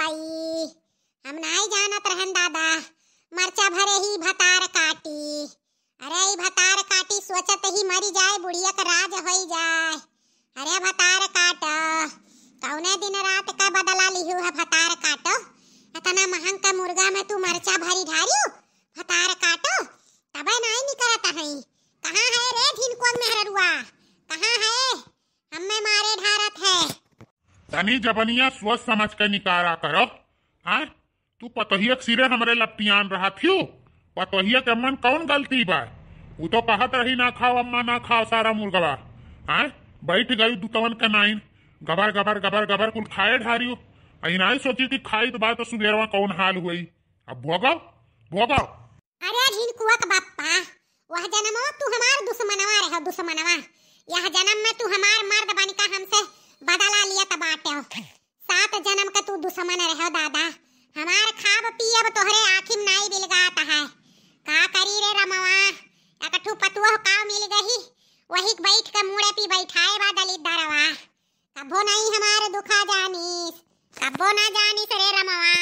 पाई हम नहीं जानत रहन दादा भरे ही भतार काटी अरे भतार काटी सोचत ही मरी जाए बुढ़िया का राज हो जाए अरे भतार काट कौने दिन रात का बदला लिहू है भतार काटो इतना महंग का मुर्गा में तू मरचा भरी ढारी जानी जबनिया सोच समझ के निकारा करो आ तू पतहिया सिरे हमरे लपटियान रहा थी पतोहिया के मन कौन गलती बा वो तो कहत रही ना खाओ अम्मा ना खाओ सारा मुर्गवा आ बैठ गई दुतवन के नाइन गबर गबर गबर गबर कुल खाए ढारियो ही सोची कि खाई तो बात तो सुबेरवा कौन हाल हुई अब भोगो भोगो अरे झिनकुआ का बापा वह जन्म तू हमार दुश्मनवा रहो दुश्मनवा यह जन्म में तू हमार मर्द बनिका हमसे बदला लिया तब आटे सात जन्म का तू दुश्मन रहो दादा हमार खाब पी अब तोहरे आखिम नाई बिलगात है का करी रे रमवा अकठू पतुआ का मिल गई वही बैठ के मुड़े पी बैठाए बा दलित दरवा कबो नहीं हमारे दुखा जानीस कबो ना जानीस रे रमवा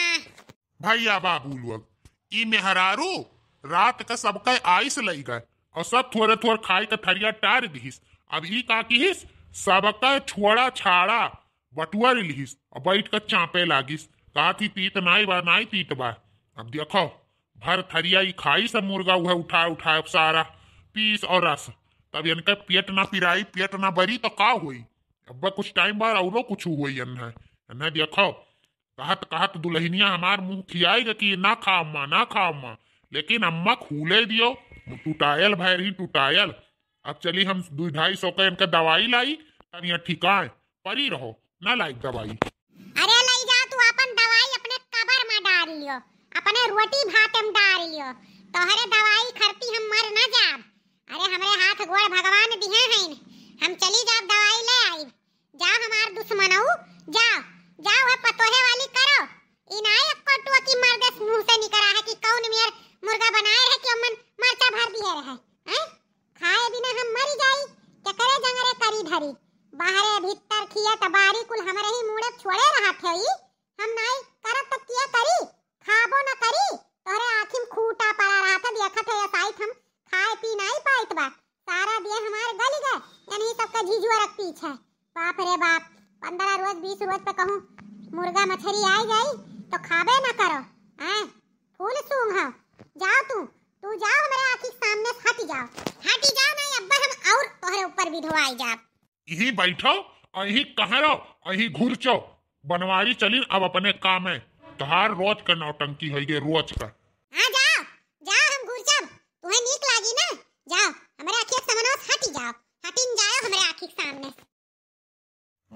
भैया बाबू लोग ई मेहरारू रात का सबका आइस लई गए और सब थोड़े थोड़े खाई का थरिया टार दिस अब ई का कीस सबका छोड़ा छाड़ा बटुआ रिलिहिस और बैठ कर चापे लागिस थी पीत नाई बा नाई तीत बा अब देखो भर थरिया ही खाई सब मुर्गा वह उठा उठा सारा पीस और रस तब इनका पेट ना पिराई पेट ना बरी तो का हुई अब कुछ टाइम बाद और कुछ हुई है न देखो कहत कहत दुल्हनिया हमार मुंह खियाएगा कि ना खा अम्मा ना खा अम्मा लेकिन अम्मा खूले दियो टूटायल भैर ही टूटायल अब चली हम दू ढाई सौ का इनका दवाई लाई अब यहाँ ठीका है परी रहो ना लाइक दवाई अरे लाई जा तू अपन दवाई अपने कबर में डाल लियो अपने रोटी भात में डाल लियो तोहरे दवाई खरती हम मर ना जा अरे हमरे हाथ गोर भगवान दिए हैं हम चली जा दवाई ले आई जा हमार दुश्मन हो जा जा वह पतोहे वाली करो इन आए अक्को टोकी मर देस मुंह से निकरा है कि कौन मेर मुर्गा बनाए है कि अमन मरचा भर दिए रहे हैं खाए बिना हम मर जाई केकरे जंगरे करी धरी बाहर भीतर खिया तबारी कुल हमरे ही मुड़े छोड़े रहा थे ई हम नाई करत तो किया करी खाबो न करी तोरे आखिम खूटा पड़ा रहा था देखत है साइथ हम खाए पी नहीं पाइत बा सारा दिन हमारे गल गए यानी तब का झिझुआ रख पीछे बाप रे बाप पंद्रह रोज बीस रोज पे कहूँ मुर्गा मछली आई जाई तो खाबे ना करो हैं फूल सूंघ जाओ तू तू जाओ मेरे आँखी सामने हट जाओ पर विधवा आई जाप यही बैठो और यही कहाँ रहो और यही घुरचो बनवारी चली अब अपने काम है तहार रोज का नौटंकी है ये रोज का हाँ जाओ जाओ हम घुरचम तुम्हें नीक लागी ना जाओ हमारे आखिर समनो हटी जाओ हटिन जाओ हमारे आखिर सामने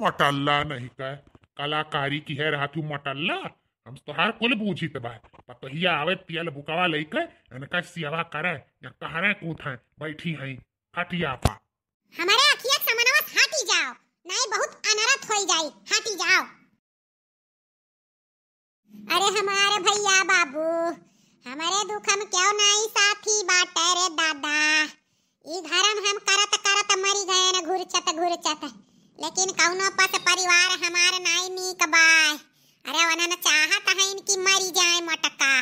मोटल्ला नहीं कह कलाकारी की है रहा तू मोटल्ला हम तो हर कुल बूझी पर तो पतहिया आवे पियल बुकावा लेके इनका सियावा करे या कहारे कूद है बैठी है हटिया पा हमारे आखिया सामानवा हाटी जाओ नहीं बहुत अनरत हो जाई हाटी जाओ अरे हमारे भैया बाबू हमारे दुख हम क्यों नहीं साथी बाटे रे दादा ई धर्म हम करत करत मरी गए न घुर चत घुर चत लेकिन कौनो पत परिवार हमार नहीं नीक बाय अरे वनन चाहत है इनकी मरी जाए मटका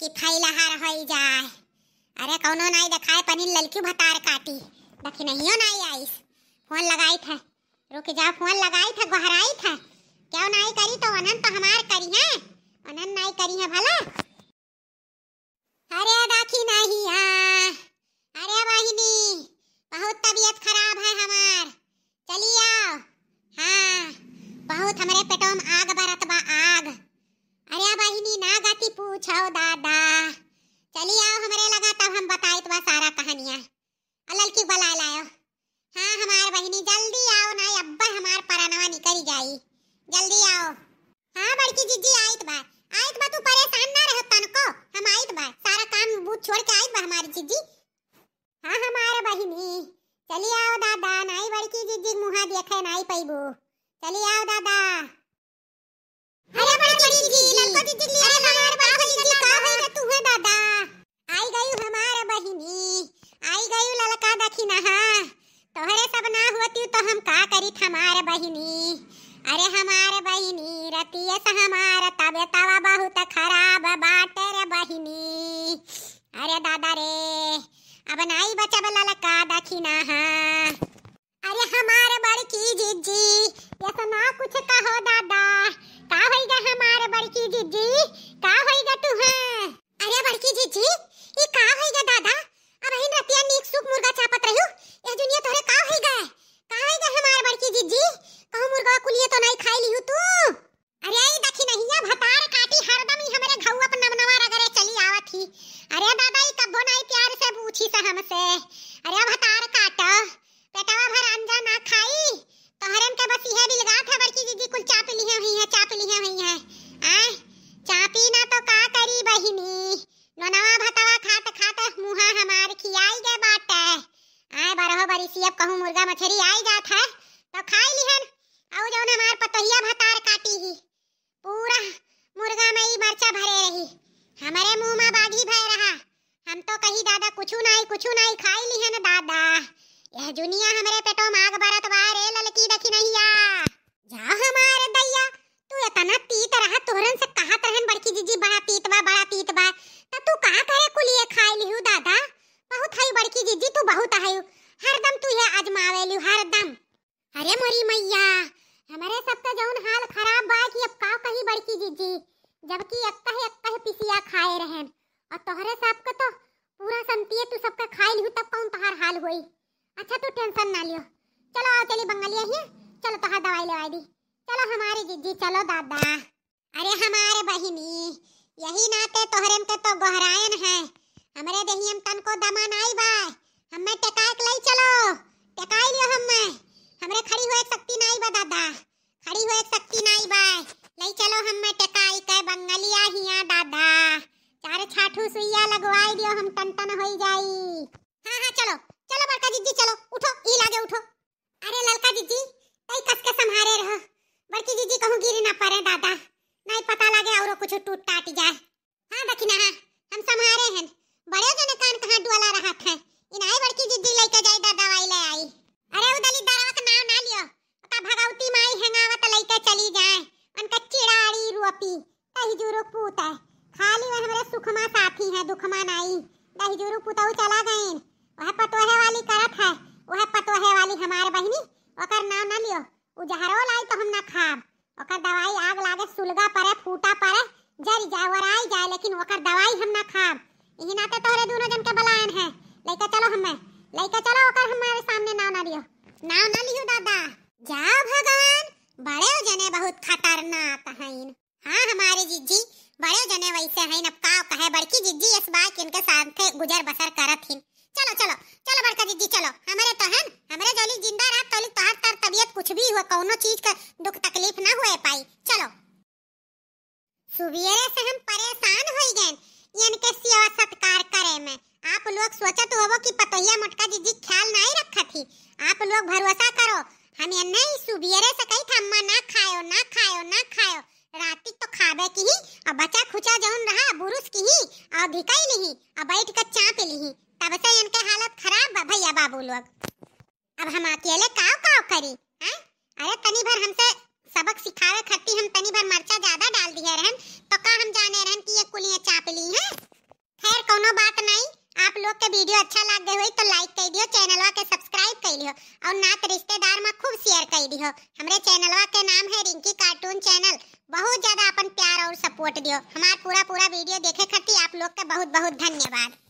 कि फैलहार हो जाए अरे कौनो नहीं दिखाए पनीर ललकी भतार काटी दखी नहीं हो ना आई आईस फोन लगाई था रुक जा फोन लगाई था गहराई था क्या नाई करी तो अनन तो हमार करी है अनन नाई करी है भला अरे दाखी नहीं आ अरे बहिनी बहुत तबीयत खराब है हमार चली आओ हाँ बहुत हमारे पेटों में आग बरत बा आग अरे बहिनी ना गति पूछो दादा बहनी जल्दी आओ ना अब्बा हमार परानवा निकल जाई जल्दी आओ हां बड़की जीजी आइत बा आइत बा तू परेशान ना रह तनको हम आइत बा सारा काम बूथ छोड़ के आई बा हमारी जीजी हां हमारा बहनी चली आओ दादा नाई बड़की जीजी मुहा देखे नाई पैबो चली आओ दादा अरे बड़की जीजी लड़को जीजी ले अरे हमार बड़की जीजी का है ना तू है दादा आई गई हमारा बहनी आई गई ललका दखिना हां सब ना होती तो हम का करी हमारे बहिनी अरे हमारे बहिनी रतियस हमारा तब हमार पतहिया भतार काटी ही पूरा मुर्गा में ही मरचा भरे रही हमारे मुंह में बागी भय रहा हम तो कही दादा कुछू नहीं कुछू नहीं खाई ली है ना दादा यह जुनिया हमारे पेटो माग बरत बारे ललकी दखी नहीं आ जा हमारे दैया तू इतना तीत रहा तोरन से कहा तरहन बड़की पिए तू सबका खाए लियो तब कौन तहार हाल होई अच्छा तू टेंशन ना लियो चलो आओ चली बंगलिया ही चलो तहार दवाई लेवाई दी चलो हमारे जीजी चलो दादा अरे हमारे बहिनी यही नाते तोहरे में तो, तो गहरायन है हमरे देहियम तन को दमन आई बा हमें टेकाए के लई चलो टेकाए जी कहूं गिरी ना पड़े दादा नहीं पता लगे और कुछ टूट टाट जाए हाँ दखिना हाँ हम संहारे हैं बड़े जने कान कहाँ डुअला रहा था इन इनाई बड़की जिद्दी लेके जाए दादा वाई ले आई अरे उदली दलित का नाम ना लियो ता भगवती माई हंगावा तो लेके चली जाए उनका चिड़ाड़ी रूपी तही जुरो पूता खाली वह हमारे सुखमा साथी है दुखमा नाई तही जुरो पूताऊ चला गए वह पतोहे वाली करत है वह पतोहे वाली हमारे बहनी ओकर नाम ना लियो उजहरो लाई तो हम ना खाब ओकर दवाई आग लागे सुलगा परे फूटा परे जरी जाए आई जाए लेकिन ओकर दवाई हम ना खाब इही नाते तोहरे दोनों जन के बलायन है पहले तहार तार तबीयत कुछ भी हुआ कोनो चीज का दुख तकलीफ ना हुए पाई चलो सुबेरे से हम परेशान हो गए के सेवा सत्कार करे में आप लोग सोचत होबो कि पतोहिया मटका जी जी ख्याल नहीं रखा थी आप लोग भरोसा करो हम ये नहीं सुबेरे से कही था अम्मा ना खायो ना खायो ना खायो राती तो खाबे की ही और बचा खुचा जौन रहा बुरुस की ही और धिकाई नहीं और बैठ कर चाप ली तब से इनके हालत खराब भैया बाबू लोग अब हम अकेले काव काव करी हैं अरे तनी भर हमसे सबक सिखावे खती हम तनी भर मर्चा ज्यादा डाल दिए रहन तो का हम जाने रहन कि ये कुलियां चाप ली हैं खैर कोनो बात नहीं आप लोग के वीडियो अच्छा लग गए होई तो लाइक कर दियो चैनलवा के सब्सक्राइब कर लियो और नात रिश्तेदार में खूब शेयर कर दियो हमरे चैनलवा के नाम है रिंकी कार्टून चैनल बहुत ज्यादा अपन प्यार और सपोर्ट दियो हमार पूरा पूरा वीडियो देखे खातिर आप लोग का बहुत बहुत धन्यवाद